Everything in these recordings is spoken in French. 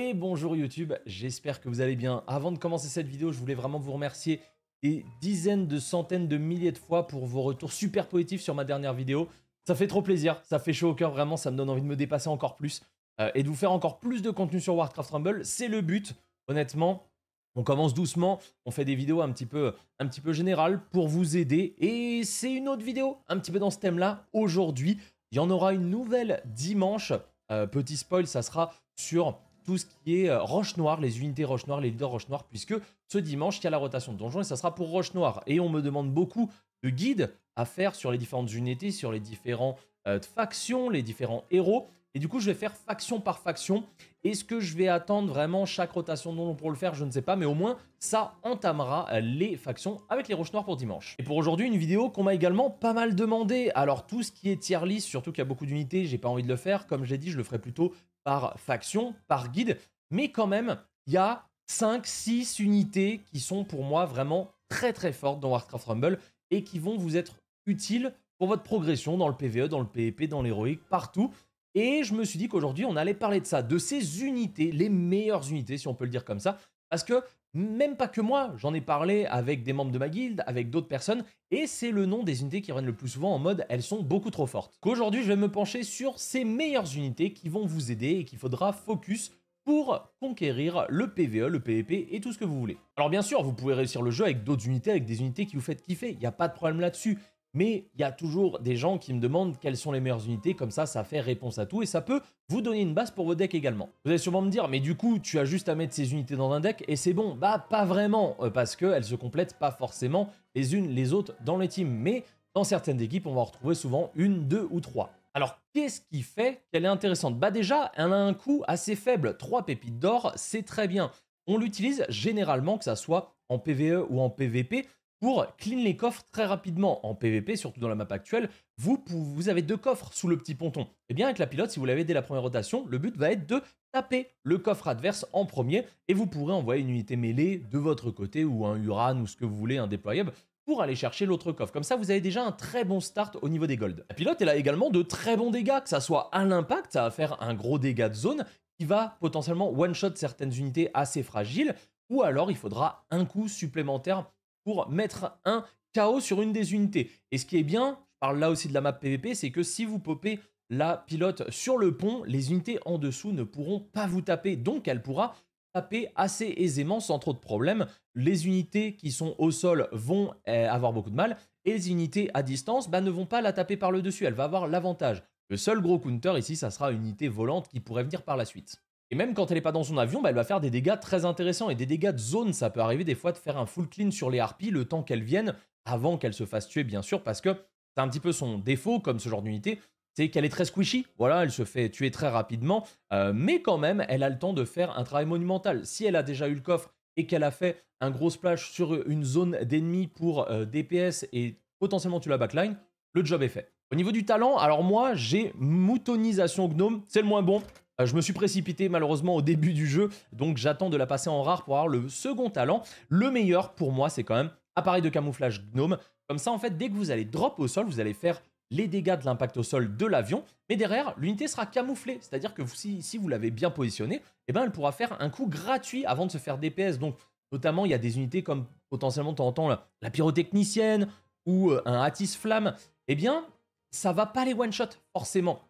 Et bonjour YouTube, j'espère que vous allez bien. Avant de commencer cette vidéo, je voulais vraiment vous remercier des dizaines de centaines de milliers de fois pour vos retours super positifs sur ma dernière vidéo. Ça fait trop plaisir, ça fait chaud au cœur vraiment, ça me donne envie de me dépasser encore plus euh, et de vous faire encore plus de contenu sur Warcraft Rumble. C'est le but, honnêtement. On commence doucement, on fait des vidéos un petit peu, un petit peu générales pour vous aider. Et c'est une autre vidéo, un petit peu dans ce thème-là, aujourd'hui. Il y en aura une nouvelle dimanche. Euh, petit spoil, ça sera sur tout ce qui est euh, Roche Noire, les unités Roche Noire, les leaders Roche Noire, puisque ce dimanche, il y a la rotation de donjon et ça sera pour Roche Noire. Et on me demande beaucoup de guides à faire sur les différentes unités, sur les différentes euh, factions, les différents héros. Et du coup, je vais faire faction par faction. Est-ce que je vais attendre vraiment chaque rotation non pour le faire Je ne sais pas, mais au moins, ça entamera les factions avec les roches noires pour dimanche. Et pour aujourd'hui, une vidéo qu'on m'a également pas mal demandé. Alors, tout ce qui est tier list, surtout qu'il y a beaucoup d'unités, j'ai pas envie de le faire. Comme j'ai dit, je le ferai plutôt par faction, par guide. Mais quand même, il y a 5-6 unités qui sont pour moi vraiment très très fortes dans Warcraft Rumble et qui vont vous être utiles pour votre progression dans le PvE, dans le PvP, e dans l'héroïque, partout. Et je me suis dit qu'aujourd'hui, on allait parler de ça, de ces unités, les meilleures unités, si on peut le dire comme ça. Parce que même pas que moi, j'en ai parlé avec des membres de ma guilde, avec d'autres personnes, et c'est le nom des unités qui reviennent le plus souvent en mode elles sont beaucoup trop fortes. Qu'aujourd'hui, je vais me pencher sur ces meilleures unités qui vont vous aider et qu'il faudra focus pour conquérir le PVE, le PVP et tout ce que vous voulez. Alors bien sûr, vous pouvez réussir le jeu avec d'autres unités, avec des unités qui vous faites kiffer, il n'y a pas de problème là-dessus. Mais il y a toujours des gens qui me demandent quelles sont les meilleures unités, comme ça, ça fait réponse à tout, et ça peut vous donner une base pour vos decks également. Vous allez sûrement me dire, mais du coup, tu as juste à mettre ces unités dans un deck, et c'est bon. Bah, pas vraiment, euh, parce qu'elles se complètent pas forcément les unes les autres dans les teams, mais dans certaines équipes, on va retrouver souvent une, deux ou trois. Alors, qu'est-ce qui fait qu'elle est intéressante Bah déjà, elle a un coût assez faible, trois pépites d'or, c'est très bien. On l'utilise généralement, que ça soit en PvE ou en PvP, pour clean les coffres très rapidement. En PvP, surtout dans la map actuelle, vous, avez deux coffres sous le petit ponton. Et eh bien avec la pilote, si vous l'avez dès la première rotation, le but va être de taper le coffre adverse en premier et vous pourrez envoyer une unité mêlée de votre côté ou un Uran ou ce que vous voulez, un déployable pour aller chercher l'autre coffre. Comme ça, vous avez déjà un très bon start au niveau des golds. La pilote, elle a également de très bons dégâts, que ça soit à l'impact, ça va faire un gros dégât de zone qui va potentiellement one-shot certaines unités assez fragiles, ou alors il faudra un coup supplémentaire pour mettre un KO sur une des unités. Et ce qui est bien, je parle là aussi de la map PVP, c'est que si vous popez la pilote sur le pont, les unités en dessous ne pourront pas vous taper, donc elle pourra taper assez aisément sans trop de problèmes. Les unités qui sont au sol vont eh, avoir beaucoup de mal et les unités à distance bah, ne vont pas la taper par le dessus, elle va avoir l'avantage. Le seul gros counter ici, ça sera une unité volante qui pourrait venir par la suite. Et même quand elle n'est pas dans son avion, bah, elle va faire des dégâts très intéressants et des dégâts de zone. Ça peut arriver des fois de faire un full clean sur les harpies le temps qu'elles viennent, avant qu'elles se fassent tuer, bien sûr, parce que c'est un petit peu son défaut, comme ce genre d'unité, c'est qu'elle est très squishy. Voilà, elle se fait tuer très rapidement, euh, mais quand même, elle a le temps de faire un travail monumental. Si elle a déjà eu le coffre et qu'elle a fait un gros splash sur une zone d'ennemis pour euh, DPS et potentiellement tu la backline, le job est fait. Au niveau du talent, alors moi j'ai moutonisation gnome, c'est le moins bon, euh, je me suis précipité malheureusement au début du jeu, donc j'attends de la passer en rare pour avoir le second talent. Le meilleur pour moi, c'est quand même appareil de camouflage gnome. Comme ça, en fait, dès que vous allez drop au sol, vous allez faire les dégâts de l'impact au sol de l'avion, mais derrière, l'unité sera camouflée, c'est-à-dire que si, vous l'avez bien positionnée, eh ben, elle pourra faire un coup gratuit avant de se faire DPS. Donc, notamment, il y a des unités comme potentiellement, tu entends la, la, pyrotechnicienne ou euh, un Atis Flamme, eh bien, ça va pas les one-shot, forcément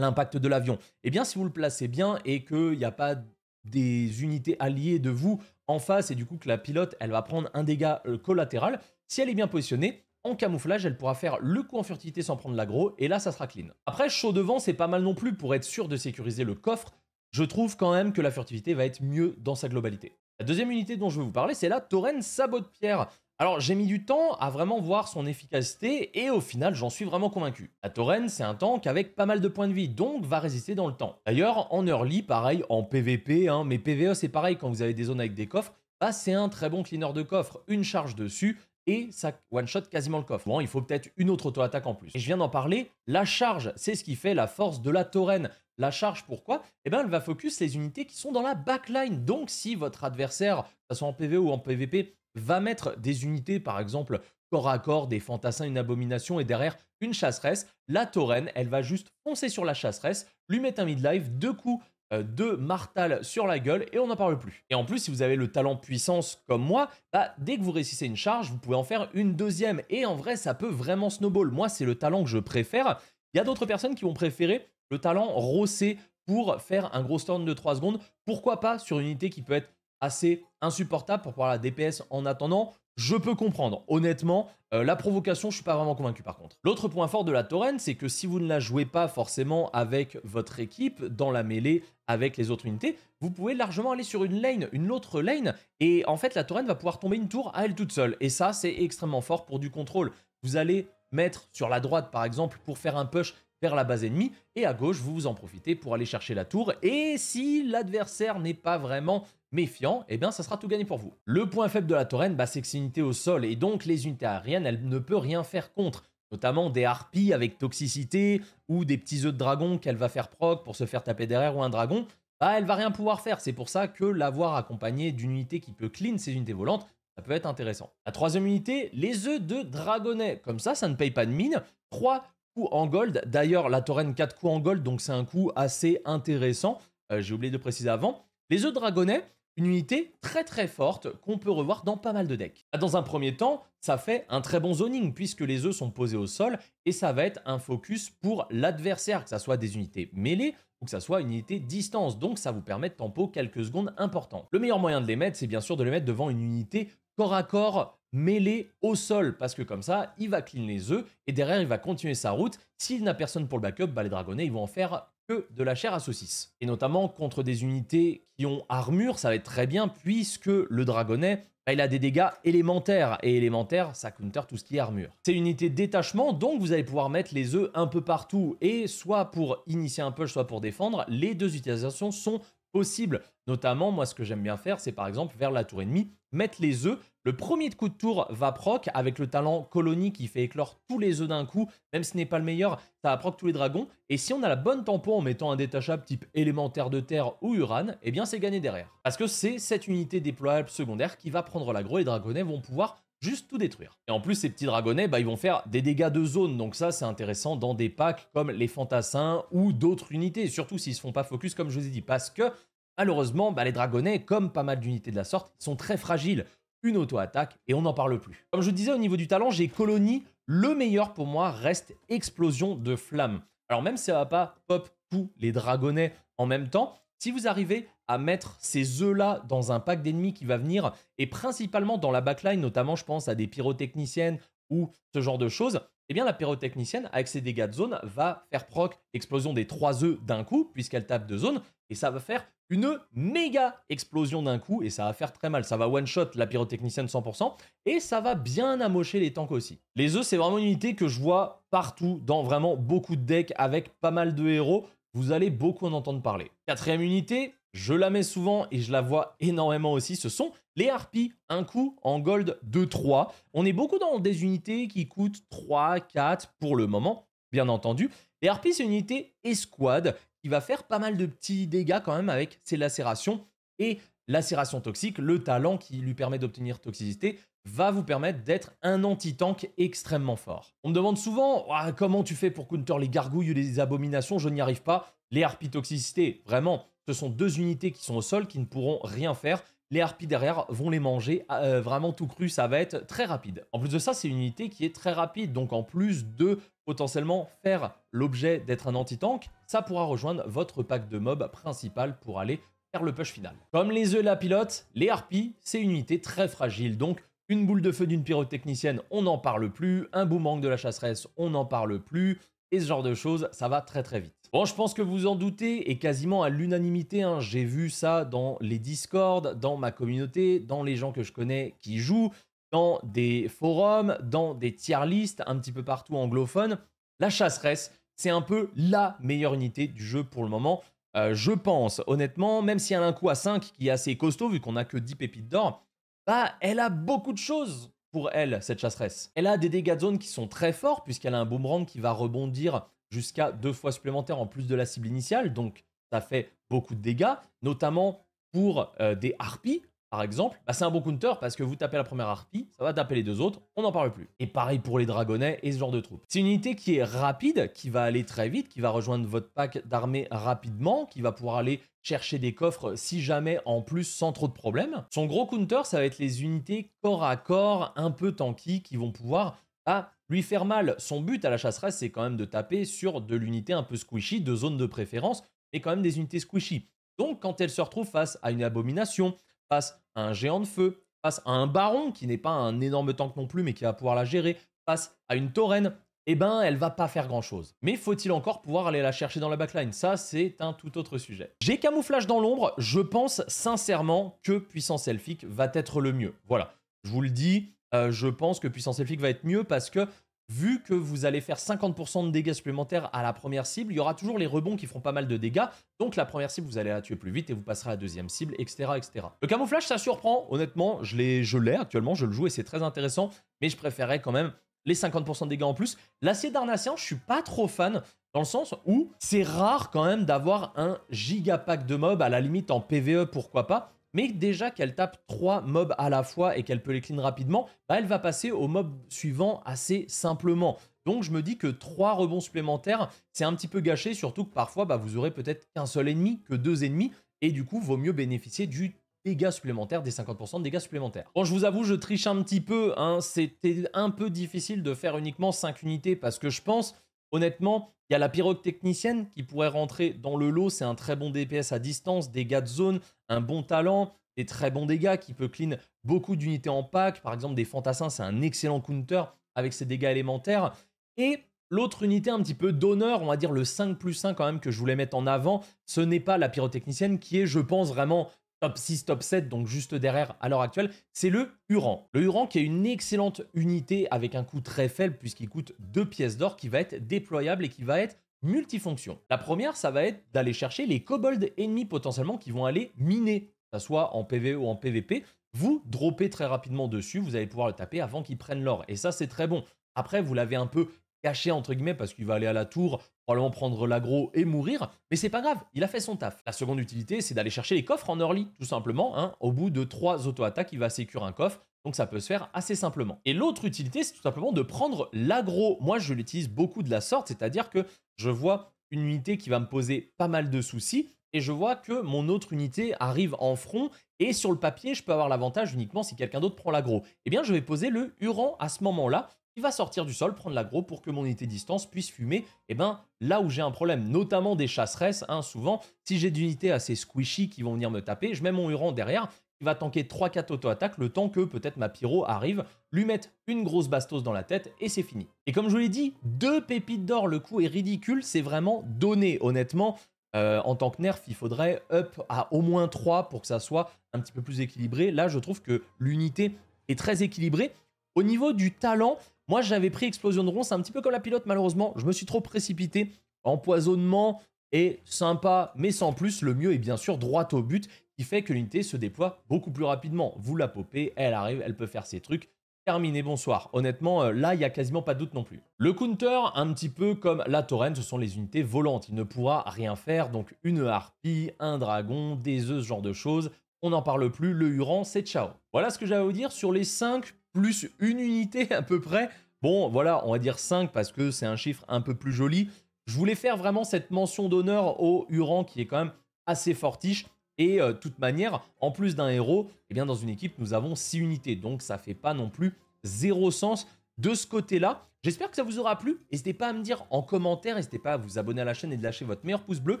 l'impact de l'avion. Eh bien, si vous le placez bien et qu'il n'y a pas des unités alliées de vous en face et du coup que la pilote, elle va prendre un dégât euh, collatéral, si elle est bien positionnée, en camouflage, elle pourra faire le coup en furtivité sans prendre l'aggro, et là, ça sera clean. Après, chaud devant, c'est pas mal non plus pour être sûr de sécuriser le coffre. Je trouve quand même que la furtivité va être mieux dans sa globalité. La deuxième unité dont je veux vous parler, c'est la Tauren Sabot de Pierre. Alors j'ai mis du temps à vraiment voir son efficacité et au final j'en suis vraiment convaincu. La Tauren c'est un tank avec pas mal de points de vie donc va résister dans le temps. D'ailleurs en early pareil en PVP hein, mais PVE c'est pareil quand vous avez des zones avec des coffres, bah, c'est un très bon cleaner de coffre, une charge dessus et ça one-shot quasiment le coffre. Bon, il faut peut-être une autre auto-attaque en plus. Et je viens d'en parler, la charge, c'est ce qui fait la force de la tauren. La charge, pourquoi Eh bien, elle va focus les unités qui sont dans la backline. Donc, si votre adversaire, que ce soit en PvE ou en PvP, va mettre des unités, par exemple, corps à corps, des fantassins, une abomination, et derrière une chasseresse. La taurenne, elle va juste foncer sur la chasseresse, lui mettre un midlife, deux coups euh, de martal sur la gueule, et on n'en parle plus. Et en plus, si vous avez le talent puissance comme moi, bah, dès que vous réussissez une charge, vous pouvez en faire une deuxième. Et en vrai, ça peut vraiment snowball. Moi, c'est le talent que je préfère. Il y a d'autres personnes qui vont préférer le talent rossé pour faire un gros stand de 3 secondes. Pourquoi pas sur une unité qui peut être assez insupportable pour pouvoir la DPS en attendant. Je peux comprendre, honnêtement, euh, la provocation, je suis pas vraiment convaincu par contre. L'autre point fort de la Tauren, c'est que si vous ne la jouez pas forcément avec votre équipe dans la mêlée avec les autres unités, vous pouvez largement aller sur une lane, une autre lane, et en fait la Tauren va pouvoir tomber une tour à elle toute seule. Et ça, c'est extrêmement fort pour du contrôle. Vous allez mettre sur la droite par exemple pour faire un push vers la base ennemie, et à gauche, vous vous en profitez pour aller chercher la tour, et si l'adversaire n'est pas vraiment méfiant, eh bien ça sera tout gagné pour vous. Le point faible de la touraine basse c'est que c'est une unité au sol, et donc les unités aériennes, elle ne peut rien faire contre notamment des harpies avec toxicité ou des petits œufs de dragon qu'elle va faire proc pour se faire taper derrière ou un dragon, bah elle va rien pouvoir faire. C'est pour ça que l'avoir accompagné d'une unité qui peut clean ses unités volantes, ça peut être intéressant. La troisième unité, les œufs de dragonnet. Comme ça, ça ne paye pas de mine. Trois Coup en gold. D'ailleurs, la Tauren 4 coups en gold, donc c'est un coup assez intéressant. Euh, j'ai oublié de préciser avant. Les œufs dragonnets, une unité très très forte qu'on peut revoir dans pas mal de decks. Dans un premier temps, ça fait un très bon zoning puisque les œufs sont posés au sol et ça va être un focus pour l'adversaire, que ce soit des unités mêlées, ou que ça soit une unité distance, donc ça vous permet de tempo quelques secondes importantes. Le meilleur moyen de les mettre, c'est bien sûr de les mettre devant une unité corps à corps mêlée au sol parce que comme ça il va clean les œufs et derrière il va continuer sa route s'il n'a personne pour le backup bah, les dragonnets ils vont en faire de la chair à saucisse. Et notamment contre des unités qui ont armure, ça va être très bien, puisque le dragonnet, bah, il a des dégâts élémentaires. Et élémentaires, ça counter tout ce qui est armure. C'est une unité détachement, donc vous allez pouvoir mettre les œufs un peu partout. Et soit pour initier un push, soit pour défendre, les deux utilisations sont possible. Notamment, moi, ce que j'aime bien faire, c'est par exemple vers la tour ennemie, mettre les œufs. Le premier coup de tour va proc avec le talent colonie qui fait éclore tous les œufs d'un coup. Même si ce n'est pas le meilleur, ça va proc tous les dragons. Et si on a la bonne tempo en mettant un détachable type élémentaire de terre ou uran, eh bien c'est gagné derrière. Parce que c'est cette unité déployable secondaire qui va prendre l'agro. Les dragonnets vont pouvoir juste tout détruire. Et en plus, ces petits dragonnets, bah, ils vont faire des dégâts de zone, donc ça, c'est intéressant dans des packs comme les fantassins ou d'autres unités, surtout s'ils se font pas focus, comme je vous ai dit, parce que malheureusement, bah, les dragonnets, comme pas mal d'unités de la sorte, sont très fragiles. Une auto-attaque et on n'en parle plus. Comme je disais, au niveau du talent, j'ai colonie. Le meilleur pour moi reste explosion de flammes. Alors même si ça va pas pop tous les dragonnets en même temps, si vous arrivez à mettre ces œufs-là dans un pack d'ennemis qui va venir, et principalement dans la backline, notamment je pense à des pyrotechniciennes ou ce genre de choses, eh bien la pyrotechnicienne, avec ses dégâts de zone, va faire proc explosion des trois œufs d'un coup, puisqu'elle tape de zone, et ça va faire une méga explosion d'un coup, et ça va faire très mal. Ça va one-shot la pyrotechnicienne 100%, et ça va bien amocher les tanks aussi. Les œufs, c'est vraiment une unité que je vois partout, dans vraiment beaucoup de decks, avec pas mal de héros vous allez beaucoup en entendre parler. Quatrième unité, je la mets souvent et je la vois énormément aussi, ce sont les harpies. Un coup en gold 2-3. On est beaucoup dans des unités qui coûtent 3, 4 pour le moment, bien entendu. Les harpies, c'est une unité escouade qui va faire pas mal de petits dégâts quand même avec ses lacérations et lacérations toxique, le talent qui lui permet d'obtenir toxicité va vous permettre d'être un anti-tank extrêmement fort. On me demande souvent ah, comment tu fais pour counter les gargouilles ou les abominations, je n'y arrive pas. Les harpies toxicité, vraiment, ce sont deux unités qui sont au sol qui ne pourront rien faire. Les harpies derrière vont les manger ah, euh, vraiment tout cru, ça va être très rapide. En plus de ça, c'est une unité qui est très rapide, donc en plus de potentiellement faire l'objet d'être un anti-tank, ça pourra rejoindre votre pack de mobs principal pour aller faire le push final. Comme les œufs la pilote, les harpies, c'est une unité très fragile, donc une boule de feu d'une pyrotechnicienne, on n'en parle plus. Un boomerang de la chasseresse, on n'en parle plus. Et ce genre de choses, ça va très très vite. Bon, je pense que vous en doutez, et quasiment à l'unanimité, hein, j'ai vu ça dans les discords, dans ma communauté, dans les gens que je connais qui jouent, dans des forums, dans des tier listes, un petit peu partout anglophones. La chasseresse, c'est un peu la meilleure unité du jeu pour le moment. Euh, je pense, honnêtement, même si y a un coup à 5 qui est assez costaud, vu qu'on n'a que 10 pépites d'or, bah, elle a beaucoup de choses pour elle, cette chasseresse. Elle a des dégâts de zone qui sont très forts, puisqu'elle a un boomerang qui va rebondir jusqu'à deux fois supplémentaire en plus de la cible initiale, donc ça fait beaucoup de dégâts, notamment pour euh, des harpies, par exemple, bah c'est un bon counter parce que vous tapez la première harpie, ça va taper les deux autres, on n'en parle plus. Et pareil pour les dragonnets et ce genre de troupes. C'est une unité qui est rapide, qui va aller très vite, qui va rejoindre votre pack d'armée rapidement, qui va pouvoir aller chercher des coffres euh, si jamais en plus sans trop de problèmes. Son gros counter, ça va être les unités corps à corps un peu tanky qui vont pouvoir bah, lui faire mal. Son but à la chasseresse, c'est quand même de taper sur de l'unité un peu squishy, de zone de préférence, et quand même des unités squishy. Donc quand elle se retrouve face à une abomination, face à un géant de feu, face à un baron qui n'est pas un énorme tank non plus, mais qui va pouvoir la gérer, face à une taurenne, eh ben, elle va pas faire grand-chose. Mais faut-il encore pouvoir aller la chercher dans la backline Ça, c'est un tout autre sujet. J'ai camouflage dans l'ombre, je pense sincèrement que Puissance Elfique va être le mieux. Voilà, je vous le dis, euh, je pense que Puissance Elfique va être mieux parce que vu que vous allez faire 50% de dégâts supplémentaires à la première cible, il y aura toujours les rebonds qui feront pas mal de dégâts, donc la première cible, vous allez la tuer plus vite et vous passerez à la deuxième cible, etc. etc. Le camouflage, ça surprend, honnêtement, je l'ai actuellement, je le joue et c'est très intéressant, mais je préférais quand même les 50% de dégâts en plus. L'acier d'Arnacien, je suis pas trop fan, dans le sens où c'est rare quand même d'avoir un gigapack de mobs, à la limite en PvE, pourquoi pas. Mais déjà qu'elle tape 3 mobs à la fois et qu'elle peut les clean rapidement, bah, elle va passer au mob suivant assez simplement. Donc je me dis que 3 rebonds supplémentaires, c'est un petit peu gâché, surtout que parfois bah, vous aurez peut-être qu'un seul ennemi, que deux ennemis, et du coup vaut mieux bénéficier du dégâts supplémentaires, des 50% de dégâts supplémentaires. Bon, je vous avoue, je triche un petit peu, hein. c'était un peu difficile de faire uniquement 5 unités parce que je pense, honnêtement, il y a la technicienne qui pourrait rentrer dans le lot, c'est un très bon DPS à distance, dégâts de zone, un bon talent, des très bons dégâts qui peut clean beaucoup d'unités en pack, par exemple des fantassins, c'est un excellent counter avec ses dégâts élémentaires. Et L'autre unité un petit peu d'honneur, on va dire le 5 plus 1 quand même que je voulais mettre en avant, ce n'est pas la pyrotechnicienne qui est, je pense, vraiment top 6, top 7, donc juste derrière à l'heure actuelle, c'est le Huran. Le Huran qui est une excellente unité avec un coût très faible puisqu'il coûte 2 pièces d'or qui va être déployable et qui va être multifonction. La première, ça va être d'aller chercher les kobolds ennemis potentiellement qui vont aller miner, que ce soit en PvE ou en PvP. Vous dropez très rapidement dessus, vous allez pouvoir le taper avant qu'il prenne l'or. Et ça, c'est très bon. Après, vous l'avez un peu caché entre guillemets parce qu'il va aller à la tour, prendre l'agro et mourir, mais c'est pas grave, il a fait son taf. La seconde utilité, c'est d'aller chercher les coffres en early, tout simplement. Hein. Au bout de trois auto-attaques, il va sécure un coffre, donc ça peut se faire assez simplement. Et l'autre utilité, c'est tout simplement de prendre l'agro. Moi, je l'utilise beaucoup de la sorte, c'est-à-dire que je vois une unité qui va me poser pas mal de soucis, et je vois que mon autre unité arrive en front et sur le papier, je peux avoir l'avantage uniquement si quelqu'un d'autre prend l'aggro. Eh bien, je vais poser le Huron à ce moment-là il va sortir du sol, prendre l'aggro pour que mon unité distance puisse fumer, et eh ben là où j'ai un problème, notamment des chasseresses, hein, souvent, si j'ai des unités assez squishy qui vont venir me taper, je mets mon Huron derrière, il va tanker 3-4 auto-attaques le temps que peut-être ma pyro arrive, lui mettre une grosse bastos dans la tête et c'est fini. Et comme je vous l'ai dit, deux pépites d'or, le coup est ridicule, c'est vraiment donné honnêtement. Euh, en tant que nerf, il faudrait up à au moins 3 pour que ça soit un petit peu plus équilibré. Là, je trouve que l'unité est très équilibrée. Au niveau du talent, moi, j'avais pris Explosion de C'est un petit peu comme la pilote, malheureusement. Je me suis trop précipité. Empoisonnement est sympa, mais sans plus. Le mieux est bien sûr droit au but, qui fait que l'unité se déploie beaucoup plus rapidement. Vous la popez, elle arrive, elle peut faire ses trucs. Terminé, bonsoir. Honnêtement, euh, là, il n'y a quasiment pas de doute non plus. Le counter, un petit peu comme la torrent, ce sont les unités volantes. Il ne pourra rien faire, donc une harpie, un dragon, des œufs, ce genre de choses. On n'en parle plus, le Huron, c'est ciao. Voilà ce que j'avais à vous dire sur les 5 plus une unité à peu près. Bon, voilà, on va dire 5 parce que c'est un chiffre un peu plus joli. Je voulais faire vraiment cette mention d'honneur au Huron qui est quand même assez fortiche. Et de euh, toute manière, en plus d'un héros, eh bien dans une équipe, nous avons 6 unités. Donc ça fait pas non plus zéro sens de ce côté-là. J'espère que ça vous aura plu. N'hésitez pas à me dire en commentaire, n'hésitez pas à vous abonner à la chaîne et de lâcher votre meilleur pouce bleu.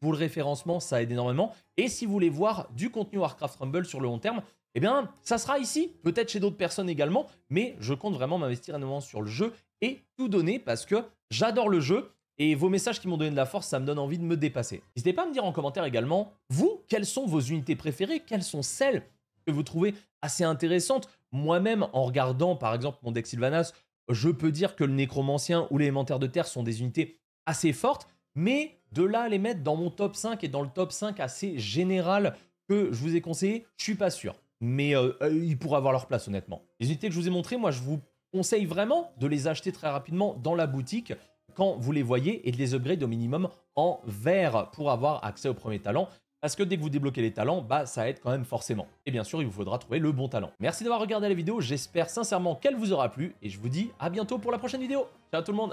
Pour le référencement, ça aide énormément. Et si vous voulez voir du contenu Warcraft Rumble sur le long terme, eh bien, ça sera ici, peut-être chez d'autres personnes également, mais je compte vraiment m'investir moment sur le jeu et tout donner parce que j'adore le jeu et vos messages qui m'ont donné de la force, ça me donne envie de me dépasser. N'hésitez pas à me dire en commentaire également, vous, quelles sont vos unités préférées Quelles sont celles que vous trouvez assez intéressantes Moi-même, en regardant par exemple mon deck Sylvanas, je peux dire que le nécromancien ou l'élémentaire de terre sont des unités assez fortes, mais de là à les mettre dans mon top 5 et dans le top 5 assez général que je vous ai conseillé, je suis pas sûr mais euh, euh, ils pourraient avoir leur place honnêtement. Les unités que je vous ai montrées, moi je vous conseille vraiment de les acheter très rapidement dans la boutique quand vous les voyez et de les upgrade au minimum en vert pour avoir accès au premier talent. Parce que dès que vous débloquez les talents, bah ça aide quand même forcément. Et bien sûr, il vous faudra trouver le bon talent. Merci d'avoir regardé la vidéo, j'espère sincèrement qu'elle vous aura plu et je vous dis à bientôt pour la prochaine vidéo. Ciao tout le monde